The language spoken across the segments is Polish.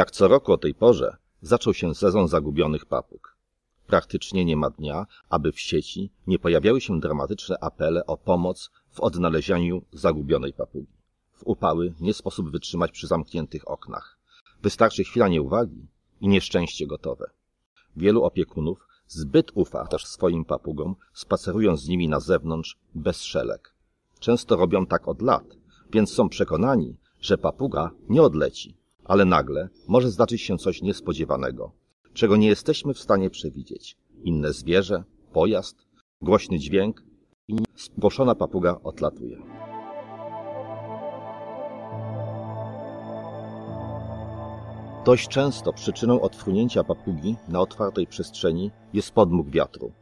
Jak co roku o tej porze zaczął się sezon zagubionych papug. Praktycznie nie ma dnia, aby w sieci nie pojawiały się dramatyczne apele o pomoc w odnalezieniu zagubionej papugi. W upały nie sposób wytrzymać przy zamkniętych oknach. Wystarczy chwila nieuwagi i nieszczęście gotowe. Wielu opiekunów zbyt ufa też swoim papugom, spacerując z nimi na zewnątrz bez szelek. Często robią tak od lat, więc są przekonani, że papuga nie odleci, ale nagle może zdarzyć się coś niespodziewanego, czego nie jesteśmy w stanie przewidzieć. Inne zwierzę, pojazd, głośny dźwięk i spłoszona papuga odlatuje. Dość często przyczyną odfrunięcia papugi na otwartej przestrzeni jest podmuch wiatru.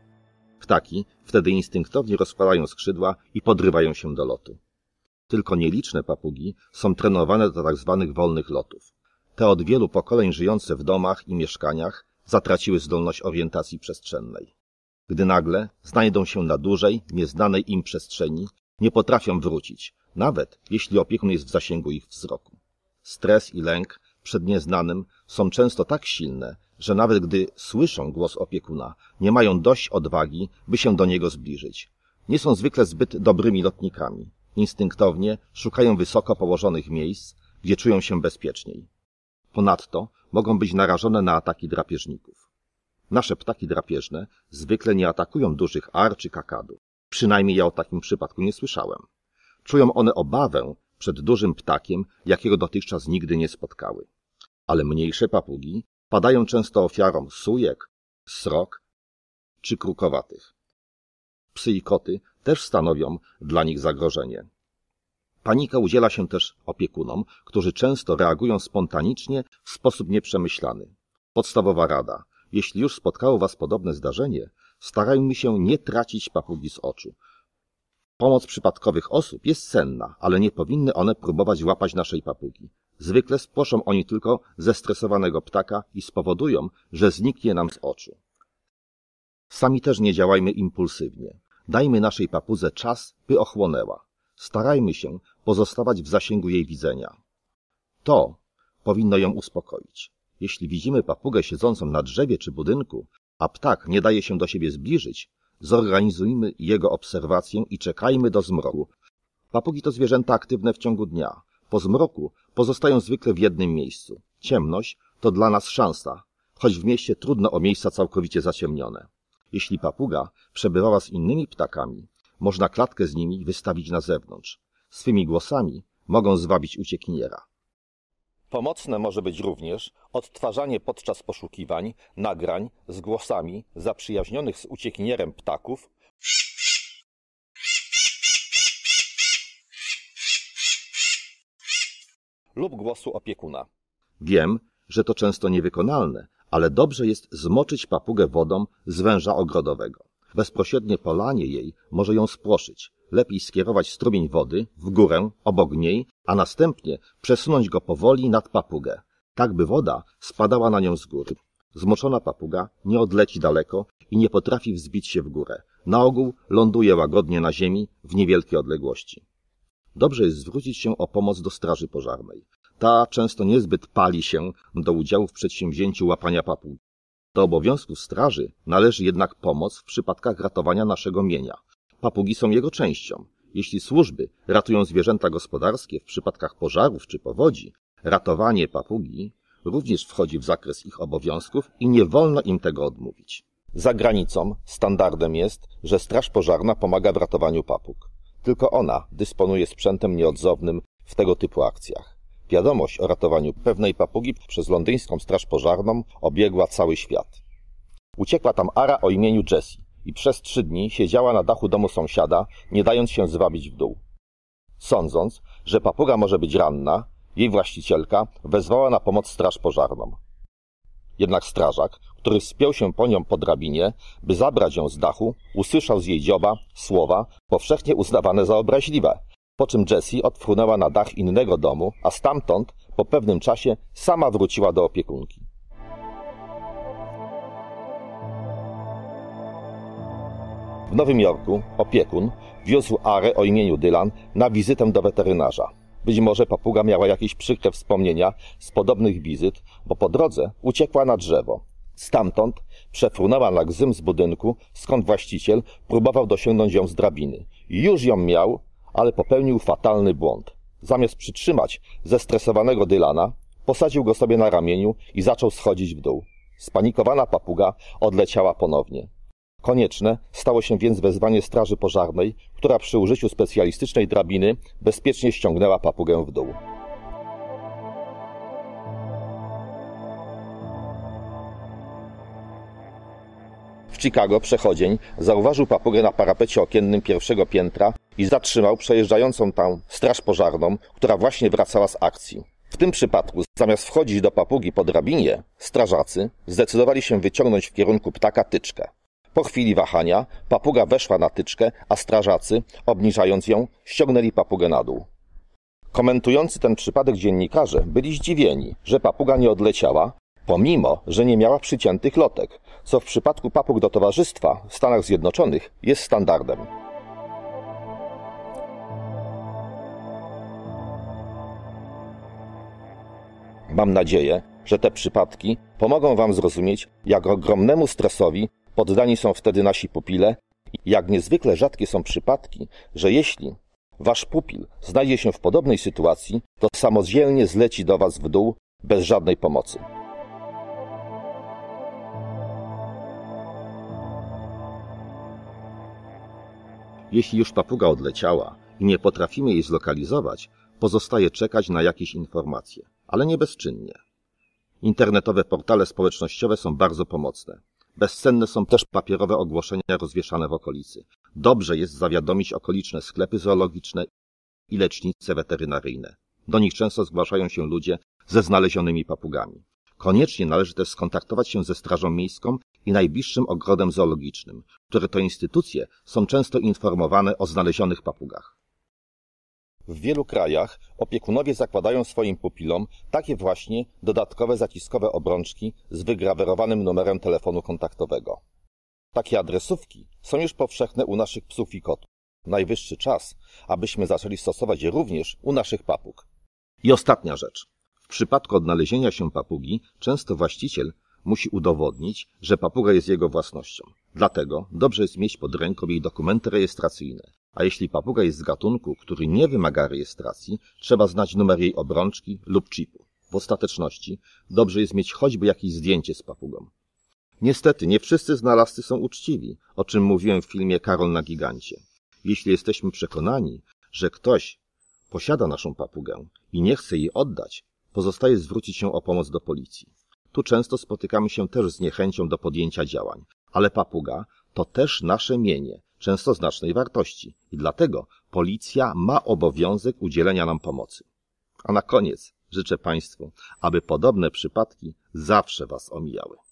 Ptaki wtedy instynktownie rozkładają skrzydła i podrywają się do lotu tylko nieliczne papugi są trenowane do tzw. Tak wolnych lotów. Te od wielu pokoleń żyjące w domach i mieszkaniach zatraciły zdolność orientacji przestrzennej. Gdy nagle znajdą się na dużej, nieznanej im przestrzeni, nie potrafią wrócić, nawet jeśli opiekun jest w zasięgu ich wzroku. Stres i lęk przed nieznanym są często tak silne, że nawet gdy słyszą głos opiekuna, nie mają dość odwagi, by się do niego zbliżyć. Nie są zwykle zbyt dobrymi lotnikami. Instynktownie szukają wysoko położonych miejsc, gdzie czują się bezpieczniej. Ponadto mogą być narażone na ataki drapieżników. Nasze ptaki drapieżne zwykle nie atakują dużych ar czy kakadów. Przynajmniej ja o takim przypadku nie słyszałem. Czują one obawę przed dużym ptakiem, jakiego dotychczas nigdy nie spotkały. Ale mniejsze papugi padają często ofiarą sujek, srok czy krukowatych. Psy i koty też stanowią dla nich zagrożenie. Panika udziela się też opiekunom, którzy często reagują spontanicznie w sposób nieprzemyślany. Podstawowa rada. Jeśli już spotkało Was podobne zdarzenie, starajmy się nie tracić papugi z oczu. Pomoc przypadkowych osób jest cenna, ale nie powinny one próbować łapać naszej papugi. Zwykle spłoszą oni tylko zestresowanego ptaka i spowodują, że zniknie nam z oczu. Sami też nie działajmy impulsywnie. Dajmy naszej papudze czas, by ochłonęła. Starajmy się pozostawać w zasięgu jej widzenia. To powinno ją uspokoić. Jeśli widzimy papugę siedzącą na drzewie czy budynku, a ptak nie daje się do siebie zbliżyć, zorganizujmy jego obserwację i czekajmy do zmroku. Papugi to zwierzęta aktywne w ciągu dnia. Po zmroku pozostają zwykle w jednym miejscu. Ciemność to dla nas szansa, choć w mieście trudno o miejsca całkowicie zaciemnione. Jeśli papuga przebywała z innymi ptakami, można klatkę z nimi wystawić na zewnątrz. Swymi głosami mogą zwabić uciekiniera. Pomocne może być również odtwarzanie podczas poszukiwań nagrań z głosami zaprzyjaźnionych z uciekinierem ptaków lub głosu opiekuna. Wiem, że to często niewykonalne, ale dobrze jest zmoczyć papugę wodą z węża ogrodowego. Bezpośrednie polanie jej może ją spłoszyć. Lepiej skierować strumień wody w górę, obok niej, a następnie przesunąć go powoli nad papugę, tak by woda spadała na nią z góry. Zmoczona papuga nie odleci daleko i nie potrafi wzbić się w górę. Na ogół ląduje łagodnie na ziemi w niewielkiej odległości dobrze jest zwrócić się o pomoc do Straży Pożarnej. Ta często niezbyt pali się do udziału w przedsięwzięciu łapania papugi. Do obowiązków straży należy jednak pomoc w przypadkach ratowania naszego mienia. Papugi są jego częścią. Jeśli służby ratują zwierzęta gospodarskie w przypadkach pożarów czy powodzi, ratowanie papugi również wchodzi w zakres ich obowiązków i nie wolno im tego odmówić. Za granicą standardem jest, że straż pożarna pomaga w ratowaniu papug. Tylko ona dysponuje sprzętem nieodzownym w tego typu akcjach. Wiadomość o ratowaniu pewnej papugi przez londyńską straż pożarną obiegła cały świat. Uciekła tam Ara o imieniu Jessie i przez trzy dni siedziała na dachu domu sąsiada, nie dając się zwabić w dół. Sądząc, że papuga może być ranna, jej właścicielka wezwała na pomoc straż pożarną. Jednak strażak, który wspiął się po nią po drabinie, by zabrać ją z dachu, usłyszał z jej dzioba słowa powszechnie uznawane za obraźliwe, po czym Jessie odfrunęła na dach innego domu, a stamtąd po pewnym czasie sama wróciła do opiekunki. W Nowym Jorku opiekun wiózł Arę o imieniu Dylan na wizytę do weterynarza. Być może papuga miała jakieś przykre wspomnienia z podobnych wizyt, bo po drodze uciekła na drzewo. Stamtąd przefrunęła na gzym z budynku, skąd właściciel próbował dosięgnąć ją z drabiny. Już ją miał, ale popełnił fatalny błąd. Zamiast przytrzymać zestresowanego Dylana, posadził go sobie na ramieniu i zaczął schodzić w dół. Spanikowana papuga odleciała ponownie. Konieczne stało się więc wezwanie Straży Pożarnej, która przy użyciu specjalistycznej drabiny bezpiecznie ściągnęła papugę w dół. W Chicago przechodzień zauważył papugę na parapecie okiennym pierwszego piętra i zatrzymał przejeżdżającą tam straż pożarną, która właśnie wracała z akcji. W tym przypadku, zamiast wchodzić do papugi po drabinie, strażacy zdecydowali się wyciągnąć w kierunku ptaka tyczkę. Po chwili wahania papuga weszła na tyczkę, a strażacy, obniżając ją, ściągnęli papugę na dół. Komentujący ten przypadek dziennikarze byli zdziwieni, że papuga nie odleciała, pomimo, że nie miała przyciętych lotek, co w przypadku papug do towarzystwa w Stanach Zjednoczonych jest standardem. Mam nadzieję, że te przypadki pomogą Wam zrozumieć, jak ogromnemu stresowi Poddani są wtedy nasi pupile. Jak niezwykle rzadkie są przypadki, że jeśli wasz pupil znajdzie się w podobnej sytuacji, to samodzielnie zleci do was w dół bez żadnej pomocy. Jeśli już papuga odleciała i nie potrafimy jej zlokalizować, pozostaje czekać na jakieś informacje, ale nie bezczynnie. Internetowe portale społecznościowe są bardzo pomocne. Bezcenne są też papierowe ogłoszenia rozwieszane w okolicy. Dobrze jest zawiadomić okoliczne sklepy zoologiczne i lecznice weterynaryjne. Do nich często zgłaszają się ludzie ze znalezionymi papugami. Koniecznie należy też skontaktować się ze Strażą Miejską i najbliższym ogrodem zoologicznym, które to instytucje są często informowane o znalezionych papugach. W wielu krajach opiekunowie zakładają swoim pupilom takie właśnie dodatkowe zaciskowe obrączki z wygrawerowanym numerem telefonu kontaktowego. Takie adresówki są już powszechne u naszych psów i kotów. Najwyższy czas, abyśmy zaczęli stosować je również u naszych papug. I ostatnia rzecz. W przypadku odnalezienia się papugi, często właściciel musi udowodnić, że papuga jest jego własnością. Dlatego dobrze jest mieć pod ręką jej dokumenty rejestracyjne, a jeśli papuga jest z gatunku, który nie wymaga rejestracji, trzeba znać numer jej obrączki lub chipu. W ostateczności dobrze jest mieć choćby jakieś zdjęcie z papugą. Niestety, nie wszyscy znalazcy są uczciwi, o czym mówiłem w filmie Karol na Gigancie. Jeśli jesteśmy przekonani, że ktoś posiada naszą papugę i nie chce jej oddać, pozostaje zwrócić się o pomoc do policji. Tu często spotykamy się też z niechęcią do podjęcia działań, ale papuga to też nasze mienie, często znacznej wartości i dlatego policja ma obowiązek udzielenia nam pomocy. A na koniec życzę Państwu, aby podobne przypadki zawsze Was omijały.